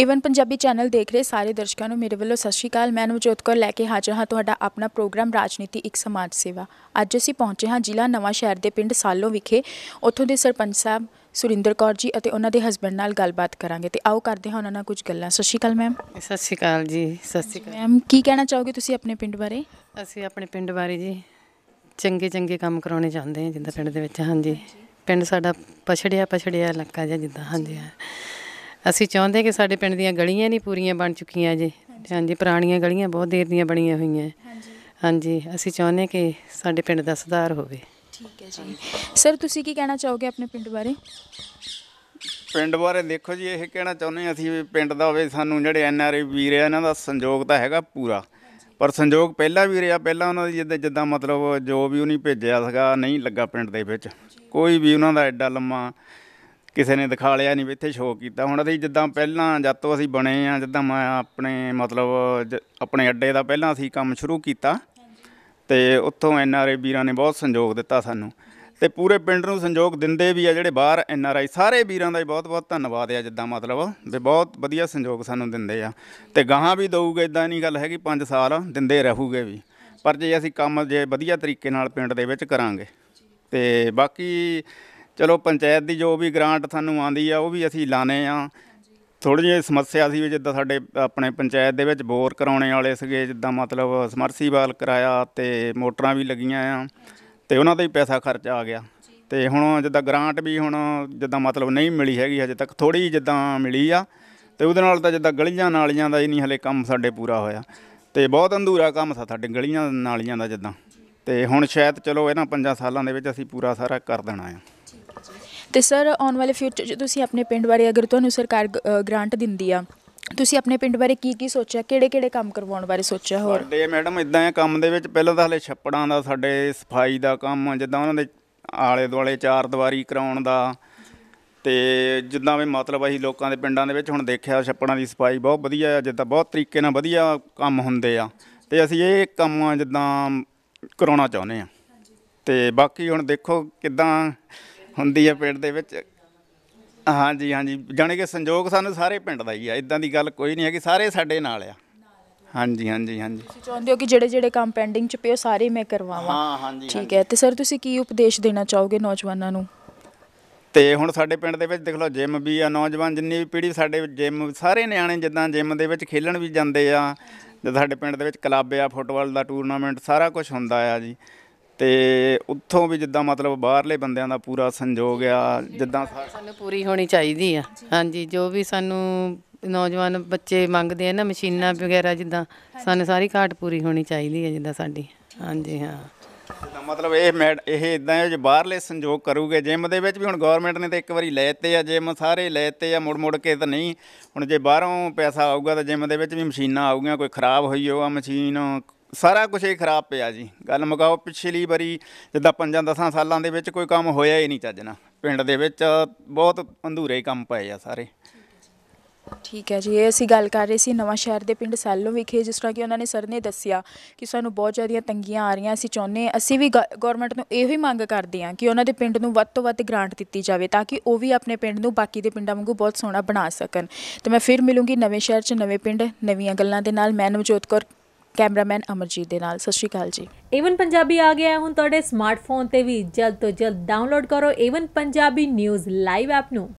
Avon Punjabi channel ਦੇਖ ਰਹੇ ਸਾਰੇ ਦਰਸ਼ਕਾਂ ਨੂੰ ਮੇਰੇ ਵੱਲੋਂ ਸਤਿ ਸ਼੍ਰੀ ਅਕਾਲ ਮੈਂ ਨਵਜੋਤ ਕੌਰ ਲੈ ਕੇ ਹਾਜ਼ਰ ਹਾਂ ਤੁਹਾਡਾ ਆਪਣਾ ਪ੍ਰੋਗਰਾਮ ਰਾਜਨੀਤੀ ਇੱਕ ਸਮਾਜ ਸੇਵਾ ਅੱਜ ਅਸੀਂ ਪਹੁੰਚੇ ਹਾਂ ਜ਼ਿਲ੍ਹਾ ਨਵਾਂ ਸ਼ਹਿਰ ਦੇ ਪਿੰਡ ਸਾਲੋ ਵਿਖੇ ਉੱਥੋਂ ਦੇ ਸਰਪੰਚ ਸਾਹਿਬ ਸੁਰਿੰਦਰ ਕੌਰ ਜੀ ਅਤੇ ਉਹਨਾਂ ਦੇ ਹਸਬੰਡ ਨਾਲ ਗੱਲਬਾਤ ਕਰਾਂਗੇ ਤੇ ਆਓ ਕਰਦੇ ਹਾਂ ਉਹਨਾਂ ਨਾਲ ਕੁਝ ਗੱਲਾਂ ਸਤਿ ਸ਼੍ਰੀ ਅਕਾਲ ਮੈਮ ਸਤਿ ਸ਼੍ਰੀ ਅਕਾਲ ਜੀ ਸਤਿ ਸ਼੍ਰੀ ਅਕਾਲ ਮੈਮ ਕੀ ਕਹਿਣਾ ਚਾਹੋਗੇ ਤੁਸੀਂ ਆਪਣੇ ਪਿੰਡ ਬਾਰੇ ਅਸੀਂ ਆਪਣੇ ਪਿੰਡ ਬਾਰੇ ਜੀ ਚੰਗੇ ਚੰਗੇ ਕੰਮ ਕਰਾਉਣੇ ਚਾਹੁੰਦੇ ਹਾਂ ਜਿੰਦਾ ਪਿੰਡ ਦੇ ਵਿੱਚ ਹਾਂਜੀ ਪਿੰਡ ਸਾਡਾ ਪਛੜਿਆ ਪਛੜਿਆ ਇਲਾਕਾ ਜਿਹਾ ਜਿੱਦਾਂ ਹਾਂਜੀ ਅਸੀਂ ਚਾਹੁੰਦੇ ਕਿ ਸਾਡੇ ਪਿੰਡ ਦੀਆਂ ਗਲੀਆਂ ਨਹੀਂ ਪੂਰੀਆਂ ਬਣ ਚੁੱਕੀਆਂ ਜੀ ਹਾਂਜੀ ਪੁਰਾਣੀਆਂ ਗਲੀਆਂ ਬਹੁਤ ਦੇਰ ਦੀਆਂ ਬਣੀਆਂ ਹੋਈਆਂ ਹਾਂਜੀ ਅਸੀਂ ਚਾਹੁੰਦੇ ਕਿ ਸਾਡੇ ਪਿੰਡ ਦਾ ਸੁਧਾਰ ਹੋਵੇ ਠੀਕ ਹੈ ਜੀ ਸਰ ਤੁਸੀਂ ਕੀ ਕਹਿਣਾ ਚਾਹੋਗੇ ਆਪਣੇ ਪਿੰਡ ਬਾਰੇ ਪਿੰਡ ਬਾਰੇ ਦੇਖੋ ਜੀ ਇਹ ਕਹਿਣਾ ਚਾਹੁੰਦੇ ਅਸੀਂ ਪਿੰਡ ਦਾ ਹੋਵੇ ਸਾਨੂੰ ਜਿਹੜੇ ਐਨ ਆਰ ਆਈ ਵੀਰ ਆ ਇਹਨਾਂ ਦਾ ਸੰਯੋਗ ਤਾਂ ਹੈਗਾ ਪੂਰਾ ਪਰ ਸੰਯੋਗ ਪਹਿਲਾਂ ਵੀ ਰਿਹਾ ਪਹਿਲਾਂ ਉਹਨਾਂ ਦੀ ਜਿੱਦਾਂ ਜਿੱਦਾਂ ਮਤਲਬ ਜੋ ਵੀ ਉਹਨੇ ਭੇਜਿਆ ਸੀਗਾ ਨਹੀਂ ਲੱਗਾ ਪਿੰਡ ਦੇ ਵਿੱਚ ਕੋਈ ਵੀ ਉਹਨਾਂ ਦਾ ਐਡਾ ਲੰਮਾ ਕਿਸੇ ਨੇ ਦਿਖਾ ਲਿਆ ਨਹੀਂ ਇੱਥੇ ਸ਼ੋਅ ਕੀਤਾ ਹੁਣ ਅਸੀਂ ਜਿੱਦਾਂ ਪਹਿਲਾਂ ਜਦ ਤੋਂ ਅਸੀਂ ਬਣੇ ਆ ਜਿੱਦਾਂ ਮੈਂ ਆਪਣੇ ਮਤਲਬ ਆਪਣੇ ਅੱਡੇ ਦਾ ਪਹਿਲਾਂ ਅਸੀਂ ਕੰਮ ਸ਼ੁਰੂ ਕੀਤਾ ਤੇ ਉੱਥੋਂ ਐਨ ਆਰ ਆਈ ਵੀਰਾਂ ਨੇ ਬਹੁਤ ਸੰਯੋਗ ਦਿੱਤਾ ਸਾਨੂੰ ਤੇ ਪੂਰੇ ਪਿੰਡ ਨੂੰ ਸੰਯੋਗ ਦਿੰਦੇ ਵੀ ਆ ਜਿਹੜੇ ਬਾਹਰ ਐਨ ਆਰ ਆਈ ਸਾਰੇ ਵੀਰਾਂ ਦਾ ਬਹੁਤ-ਬਹੁਤ ਧੰਨਵਾਦ ਆ ਜਿੱਦਾਂ ਮਤਲਬ ਵੀ ਬਹੁਤ ਵਧੀਆ ਸੰਯੋਗ ਸਾਨੂੰ ਦਿੰਦੇ ਆ ਤੇ ਗਾਹਾਂ ਵੀ ਦਊਗੇ ਇਦਾਂ ਨਹੀਂ ਗੱਲ ਹੈਗੀ 5 ਸਾਲ ਦਿੰਦੇ ਰਹੂਗੇ ਵੀ ਪਰ ਜੇ ਅਸੀਂ ਕੰਮ ਜੇ ਵਧੀਆ ਤਰੀਕੇ ਨਾਲ ਪਿੰਡ ਦੇ ਵਿੱਚ ਕਰਾਂਗੇ ਤੇ ਬਾਕੀ ਚਲੋ ਪੰਚਾਇਤ ਦੀ ਜੋ ਵੀ ਗ੍ਰਾਂਟ ਸਾਨੂੰ ਆਂਦੀ ਆ ਉਹ ਵੀ ਅਸੀਂ ਲਾਣੇ ਆ ਥੋੜੀ ਜਿਹੀ ਸਮੱਸਿਆ ਸੀ ਜਿੱਦਾਂ ਸਾਡੇ ਆਪਣੇ ਪੰਚਾਇਤ ਦੇ ਵਿੱਚ ਬੋਰ ਕਰਾਉਣੇ ਵਾਲੇ ਸੀਗੇ ਜਿੱਦਾਂ ਮਤਲਬ ਸਮਰਸੀਵਾਲ ਕਰਾਇਆ ਤੇ ਮੋਟਰਾਂ ਵੀ ਲੱਗੀਆਂ ਆ ਤੇ ਉਹਨਾਂ ਦਾ ਹੀ ਪੈਸਾ ਖਰਚ ਆ ਗਿਆ ਤੇ ਹੁਣ ਜਿੱਦਾਂ ਗ੍ਰਾਂਟ ਵੀ ਹੁਣ ਜਿੱਦਾਂ ਮਤਲਬ ਨਹੀਂ ਮਿਲੀ ਹੈਗੀ ਹਜੇ ਤੱਕ ਥੋੜੀ ਜਿੱਦਾਂ ਮਿਲੀ ਆ ਤੇ ਉਹਦੇ ਨਾਲ ਤਾਂ ਜਿੱਦਾਂ ਗਲੀਆਂ ਨਾਲੀਆਂ ਦਾ ਹੀ ਨਹੀਂ ਹਲੇ ਕੰਮ ਸਾਡੇ ਪੂਰਾ ਹੋਇਆ ਤੇ ਬਹੁਤ ਅੰਧੂਰਾ ਕੰਮ ਸਾ ਸਾਡੇ ਗਲੀਆਂ ਨਾਲੀਆਂ ਦਾ ਜਿੱਦਾਂ ਤੇ ਹੁਣ ਸ਼ਾਇਦ ਚਲੋ ਇਹਨਾਂ 5 ਸਾਲਾਂ ਦੇ ਵਿੱਚ ਅਸੀਂ ਪੂਰਾ ਸਾਰਾ ਕਰ ਦੇਣਾ ਆ ਤੇ ਸਰ ਆਉਣ ਵਾਲੇ ਫਿਊਚਰ ਜੇ ਤੁਸੀਂ ਆਪਣੇ ਪਿੰਡ ਬਾਰੇ ਅਗਰ ਤੁਹਾਨੂੰ ਸਰਕਾਰ ਗ੍ਰਾਂਟ ਦਿੰਦੀ ਆ ਤੁਸੀਂ ਆਪਣੇ ਪਿੰਡ ਬਾਰੇ ਕੀ ਕੀ ਸੋਚਿਆ ਕਿਹੜੇ ਕਿਹੜੇ ਕੰਮ ਕਰਵਾਉਣ ਬਾਰੇ ਸੋਚਿਆ ਹੋਰ ਸਾਡੇ ਮੈਡਮ ਇਦਾਂ ਆ ਕੰਮ ਦੇ ਵਿੱਚ ਪਹਿਲਾਂ ਤਾਂ ਹਲੇ ਛੱਪੜਾਂ ਦਾ ਸਾਡੇ ਸਫਾਈ ਦਾ ਕੰਮ ਜਿੱਦਾਂ ਉਹਨਾਂ ਦੇ ਆਲੇ ਦੁਆਲੇ ਚਾਰ ਦੀਵਾਰੀ ਕਰਾਉਣ ਦਾ ਤੇ ਜਿੱਦਾਂ ਵੀ ਮਤਲਬ ਅਸੀਂ ਲੋਕਾਂ ਦੇ ਪਿੰਡਾਂ ਦੇ ਵਿੱਚ ਹੁਣ ਦੇਖਿਆ ਛੱਪੜਾਂ ਦੀ ਸਫਾਈ ਬਹੁਤ ਵਧੀਆ ਆ ਜਿੱਦਾਂ ਬਹੁਤ ਤਰੀਕੇ ਨਾਲ ਵਧੀਆ ਕੰਮ ਹੁੰਦੇ ਆ ਤੇ ਅਸੀਂ ਇਹ ਕੰਮ ਜਿੱਦਾਂ ਕਰਾਉਣਾ ਚਾਹੁੰਦੇ ਆ ਤੇ ਬਾਕੀ ਹੁਣ ਦੇਖੋ ਕਿਦਾਂ ਹੁੰਦੀ ਹੈ ਪਿੰਡ ਦੇ ਵਿੱਚ ਹਾਂਜੀ ਹਾਂਜੀ ਜਾਨੀ ਕਿ ਸੰਜੋਗ ਸਾਨੂੰ ਸਾਰੇ ਪਿੰਡ ਦਾ ਹੀ ਆ ਇਦਾਂ ਦੀ ਗੱਲ ਕੋਈ ਨਹੀਂ ਹੈਗੀ ਸਾਰੇ ਸਾਡੇ ਨਾਲ ਆ ਹਾਂਜੀ ਹਾਂਜੀ ਹਾਂਜੀ ਤੁਸੀਂ ਚਾਹੁੰਦੇ ਹੋ ਕਿ ਜਿਹੜੇ ਜਿਹੜੇ ਕੰਮ ਪੈਂਡਿੰਗ ਚ ਪਏ ਉਹ ਸਾਰੇ ਮੈਂ ਕਰਵਾਵਾਂ ਹਾਂ ਹਾਂਜੀ ਠੀਕ ਹੈ ਤੇ ਸਰ ਤੁਸੀਂ ਕੀ ਉਪਦੇਸ਼ ਦੇਣਾ ਚਾਹੋਗੇ ਨੌਜਵਾਨਾਂ ਨੂੰ ਤੇ ਹੁਣ ਸਾਡੇ ਪਿੰਡ ਦੇ ਵਿੱਚ ਦੇਖ ਲਓ ਜਿਮ ਵੀ ਆ ਨੌਜਵਾਨ ਜਿੰਨੀ ਵੀ ਪੀੜ੍ਹੀ ਸਾਡੇ ਜਿਮ ਸਾਰੇ ਨਿਆਣੇ ਜਿੱਦਾਂ ਜਿਮ ਦੇ ਵਿੱਚ ਖੇਲਣ ਵੀ ਜਾਂਦੇ ਆ ਤੇ ਸਾਡੇ ਪਿੰਡ ਦੇ ਵਿੱਚ ਕਲੱਬ ਆ ਫੁੱਟਬਾਲ ਦਾ ਟੂਰਨਾਮੈਂਟ ਸਾਰਾ ਕੁਝ ਹੁੰਦਾ ਆ ਜੀ ਤੇ ਉੱਥੋਂ ਵੀ ਜਿੱਦਾਂ ਮਤਲਬ ਬਾਹਰਲੇ ਬੰਦਿਆਂ ਦਾ ਪੂਰਾ ਸੰਜੋਗ ਆ ਜਿੱਦਾਂ ਸਾਨੂੰ ਪੂਰੀ ਹੋਣੀ ਚਾਹੀਦੀ ਆ ਹਾਂਜੀ ਜੋ ਵੀ ਸਾਨੂੰ ਨੌਜਵਾਨ ਬੱਚੇ ਮੰਗਦੇ ਆ ਨਾ ਮਸ਼ੀਨਾਂ ਵਗੈਰਾ ਜਿੱਦਾਂ ਸਾਨੂੰ ਸਾਰੀ ਘਾਟ ਪੂਰੀ ਹੋਣੀ ਚਾਹੀਦੀ ਆ ਜਿੱਦਾਂ ਸਾਡੀ ਹਾਂਜੀ ਹਾਂ ਮਤਲਬ ਇਹ ਇਹ ਇਦਾਂ ਹੈ ਜੇ ਬਾਹਰਲੇ ਸੰਜੋਗ ਕਰੂਗੇ ਜਿਮ ਦੇ ਵਿੱਚ ਵੀ ਹੁਣ ਗਵਰਨਮੈਂਟ ਨੇ ਤਾਂ ਇੱਕ ਵਾਰੀ ਲੈਤੇ ਆ ਜਿਮ ਸਾਰੇ ਲੈਤੇ ਆ ਮੁੜ ਮੁੜ ਕੇ ਤਾਂ ਨਹੀਂ ਹੁਣ ਜੇ ਬਾਹਰੋਂ ਪੈਸਾ ਆਊਗਾ ਤਾਂ ਜਿਮ ਦੇ ਵਿੱਚ ਵੀ ਮਸ਼ੀਨਾਂ ਆਊਗੀਆਂ ਕੋਈ ਖਰਾਬ ਹੋਈ ਹੋਆ ਮਸ਼ੀਨ ਸਾਰਾ ਕੁਝ ਹੀ ਖਰਾਬ ਪਿਆ ਜੀ ਗੱਲ ਮਗਾਓ ਪਿਛਲੀ ਵਾਰੀ ਜਿੱਦਾਂ 5-10 ਸਾਲਾਂ ਦੇ ਵਿੱਚ ਕੋਈ ਕੰਮ ਹੋਇਆ ਹੀ ਨਹੀਂ ਚੱਜ ਨਾਲ ਪਿੰਡ ਦੇ ਵਿੱਚ ਬਹੁਤ ਅੰਧੂਰੇ ਕੰਮ ਪਏ ਆ ਸਾਰੇ ਠੀਕ ਹੈ ਜੀ ਇਹ ਅਸੀਂ ਗੱਲ ਕਰ ਰਹੇ ਸੀ ਨਵਾਂ ਸ਼ਹਿਰ ਦੇ ਪਿੰਡ ਸੈਲੋ ਵਿਖੇ ਜਿਸ ਤਰ੍ਹਾਂ ਕਿ ਉਹਨਾਂ ਨੇ ਸਰ ਨੇ ਦੱਸਿਆ ਕਿ ਸਾਨੂੰ ਬਹੁਤ ਜ਼ਿਆਦੀਆਂ ਤੰਗੀਆਂ ਆ ਰਹੀਆਂ ਅਸੀਂ ਚਾਹੁੰਦੇ ਅਸੀਂ ਵੀ ਗਵਰਨਮੈਂਟ ਨੂੰ ਇਹੋ ਹੀ ਮੰਗ ਕਰਦੇ ਹਾਂ ਕਿ ਉਹਨਾਂ ਦੇ ਪਿੰਡ ਨੂੰ ਵੱਧ ਤੋਂ ਵੱਧ ਗ੍ਰਾਂਟ ਦਿੱਤੀ ਜਾਵੇ ਤਾਂ ਕਿ ਉਹ ਵੀ ਆਪਣੇ ਪਿੰਡ ਨੂੰ ਬਾਕੀ ਦੇ ਪਿੰਡਾਂ ਵਾਂਗੂ ਬਹੁਤ ਸੋਹਣਾ ਬਣਾ ਸਕਣ ਤੇ ਮੈਂ ਫਿਰ ਮਿਲੂੰਗੀ ਨਵੇਂ ਸ਼ਹਿਰ 'ਚ ਨਵੇਂ ਪਿੰਡ ਨਵੀਆਂ ਗੱਲਾਂ ਦੇ ਨਾਲ ਮੈਂ ਨਵਜੋਤ ਕੌਰ ਕੈਮਰਾਮੈਨ ਅਮਰਜੀਤ ਦੇ ਨਾਲ ਸਤਿ ਸ਼੍ਰੀ ਅਕਾਲ ਜੀ ਏਵਨ ਪੰਜਾਬੀ ਆ ਗਿਆ ਹੁਣ ਤੁਹਾਡੇ ਸਮਾਰਟਫੋਨ ਤੇ ਵੀ ਜਲਦ ਤੋਂ ਜਲਦ ਡਾਊਨਲੋਡ ਕਰੋ ਏਵਨ ਪੰਜਾਬੀ ਨਿਊਜ਼ ਲਾਈਵ ਐਪ ਨੂੰ